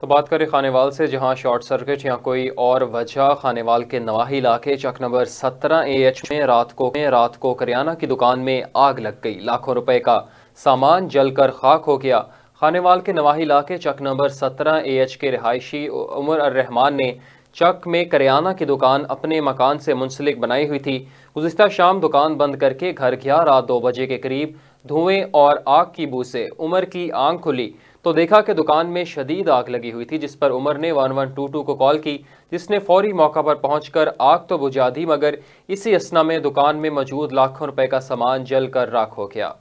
तो बात करें खानेवाल से जहां शॉर्ट सर्किट या कोई और वजह खानेवाल के नवाही इलाके चक नंबर सत्रह ए एच में रात को में रात को करियाना की दुकान में आग लग गई लाखों रुपए का सामान जलकर खाक हो गया खानेवाल के नवाही इलाके चक नंबर सत्रह ए एच के रिहायशी उमर अर रहमान ने चक में करियाना की दुकान अपने मकान से मुंसलिक बनाई हुई थी गुजशत शाम दुकान बंद करके घर गया रात दो बजे के करीब धुएं और आग की बू से उमर की आंख खुली तो देखा कि दुकान में शदीद आग लगी हुई थी जिस पर उमर ने 1122 को कॉल की जिसने फौरी मौका पर पहुंचकर आग तो बुझा दी मगर इसी असना में दुकान में मौजूद लाखों रुपए का सामान जल कर राख हो गया